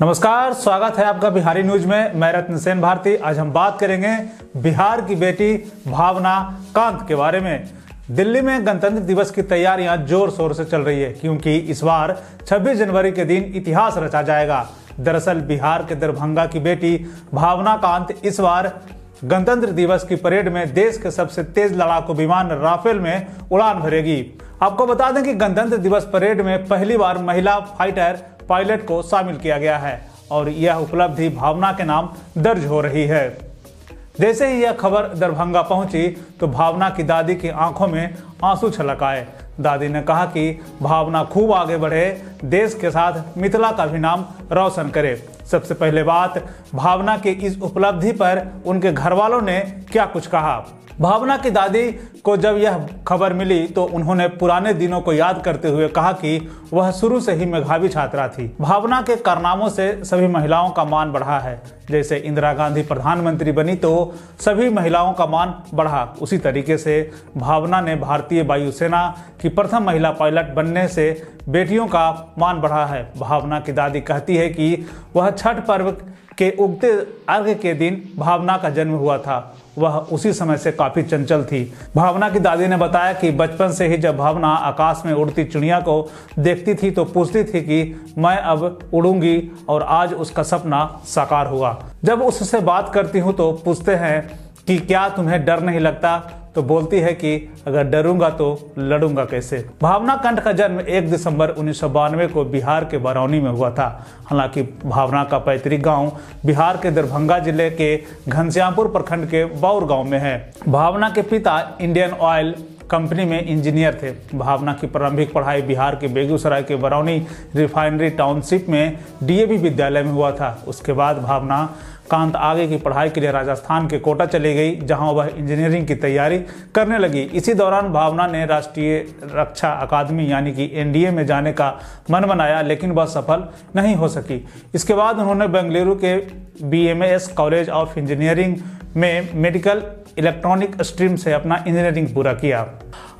नमस्कार स्वागत है आपका बिहारी न्यूज में मैं रत्न सेन भारती आज हम बात करेंगे बिहार की बेटी भावना कांत के बारे में दिल्ली में गणतंत्र दिवस की तैयारियां जोर शोर से चल रही है क्योंकि इस बार 26 जनवरी के दिन इतिहास रचा जाएगा दरअसल बिहार के दरभंगा की बेटी भावना कांत इस बार गणतंत्र दिवस की परेड में देश के सबसे तेज लड़ाकू विमान राफेल में उड़ान भरेगी आपको बता दें कि गणतंत्र दिवस परेड में पहली बार महिला फाइटर पायलट को शामिल किया गया है और यह उपलब्धि भावना के नाम दर्ज हो रही है जैसे ही यह खबर दरभंगा पहुंची तो भावना की दादी की आंखों में आंसू छलक आए दादी ने कहा कि भावना खूब आगे बढ़े देश के साथ मिथिला का भी नाम रोशन करे सबसे पहले बात भावना के इस उपलब्धि पर उनके घर वालों ने क्या कुछ कहा भावना की दादी को जब यह खबर मिली तो उन्होंने पुराने दिनों को याद करते हुए कहा कि वह शुरू से ही मेघावी छात्रा थी भावना के कारनामों से सभी महिलाओं का मान बढ़ा है जैसे इंदिरा गांधी प्रधानमंत्री बनी तो सभी महिलाओं का मान बढ़ा उसी तरीके से भावना ने भारतीय वायुसेना की प्रथम महिला पायलट बनने से बेटियों का मान बढ़ा है भावना की दादी कहती है कि वह छठ पर्व के उगते अर्घ के दिन भावना का जन्म हुआ था वह उसी समय से काफी चंचल थी भावना की दादी ने बताया कि बचपन से ही जब भावना आकाश में उड़ती चिड़िया को देखती थी तो पूछती थी कि मैं अब उड़ूंगी और आज उसका सपना साकार हुआ जब उससे बात करती हूँ तो पूछते हैं कि क्या तुम्हें डर नहीं लगता तो बोलती है कि अगर डरूंगा तो लड़ूंगा कैसे भावना कंठ का जन्म 1 दिसंबर उन्नीस को बिहार के बरौनी में हुआ था हालांकि भावना का पैतृक गांव बिहार के दरभंगा जिले के घनश्यामपुर प्रखंड के बाउर गांव में है भावना के पिता इंडियन ऑयल कंपनी में इंजीनियर थे भावना की प्रारंभिक पढ़ाई बिहार के बेगूसराय के बरौनी रिफाइनरी टाउनशिप में डीएवी विद्यालय में हुआ था उसके बाद भावना कांत आगे की पढ़ाई के लिए राजस्थान के कोटा चली गई जहां वह इंजीनियरिंग की तैयारी करने लगी इसी दौरान भावना ने राष्ट्रीय रक्षा अकादमी यानी कि एनडीए में जाने का मन बनाया लेकिन वह सफल नहीं हो सकी इसके बाद उन्होंने बेंगलुरु के बीएमएस कॉलेज ऑफ इंजीनियरिंग में मेडिकल इलेक्ट्रॉनिक स्ट्रीम से अपना इंजीनियरिंग पूरा किया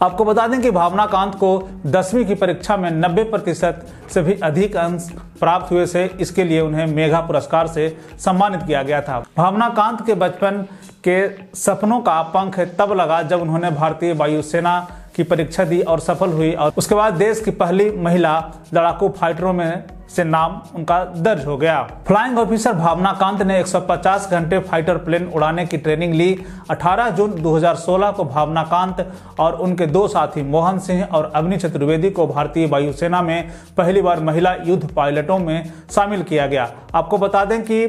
आपको बता दें कि भावना कांत को दसवीं की परीक्षा में 90 प्रतिशत से भी अधिक अंश प्राप्त हुए से इसके लिए उन्हें मेघा पुरस्कार से सम्मानित किया गया था भावना कांत के बचपन के सपनों का पंख तब लगा जब उन्होंने भारतीय वायुसेना की परीक्षा दी और सफल हुई और उसके बाद देश की पहली महिला लड़ाकू फाइटरों में से नाम उनका दर्ज हो गया फ्लाइंग ऑफिसर भावना कांत ने 150 घंटे फाइटर प्लेन उड़ाने की ट्रेनिंग ली 18 जून 2016 को भावना कांत और उनके दो साथी मोहन सिंह और अग्नि चतुर्वेदी को भारतीय वायुसेना में पहली बार महिला युद्ध पायलटों में शामिल किया गया आपको बता दें कि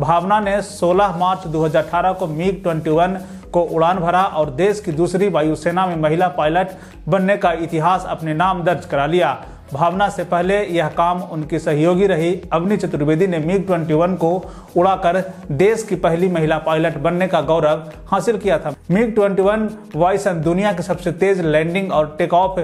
भावना ने 16 मार्च 2018 को मीग 21 को उड़ान भरा और देश की दूसरी वायुसेना में महिला पायलट बनने का इतिहास अपने नाम दर्ज करा लिया भावना से पहले यह काम उनकी सहयोगी रही अवनी चतुर्वेदी ने मिग 21 को उड़ाकर देश की पहली महिला पायलट बनने का गौरव हासिल किया था मिग 21 वायुसेन दुनिया के सबसे तेज लैंडिंग और टेक ऑफ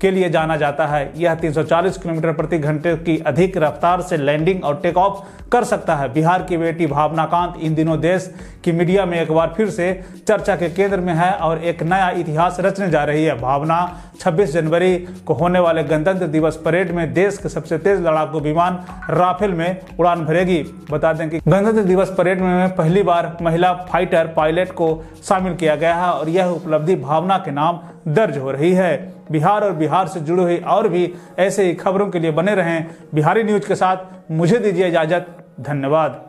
के लिए जाना जाता है यह 340 किलोमीटर प्रति घंटे की अधिक रफ्तार से लैंडिंग और टेक ऑफ कर सकता है बिहार की बेटी भावना कांत इन दिनों देश की मीडिया में एक बार फिर से चर्चा के केंद्र में है और एक नया इतिहास रचने जा रही है भावना 26 जनवरी को होने वाले गणतंत्र दिवस परेड में देश के सबसे तेज लड़ाकू विमान राफेल में उड़ान भरेगी बता दें कि गणतंत्र दिवस परेड में पहली बार महिला फाइटर पायलट को शामिल किया गया है और यह उपलब्धि भावना के नाम दर्ज हो रही है बिहार और बिहार से जुड़ी हुई और भी ऐसे ही खबरों के लिए बने रहें बिहारी न्यूज के साथ मुझे दीजिए इजाजत धन्यवाद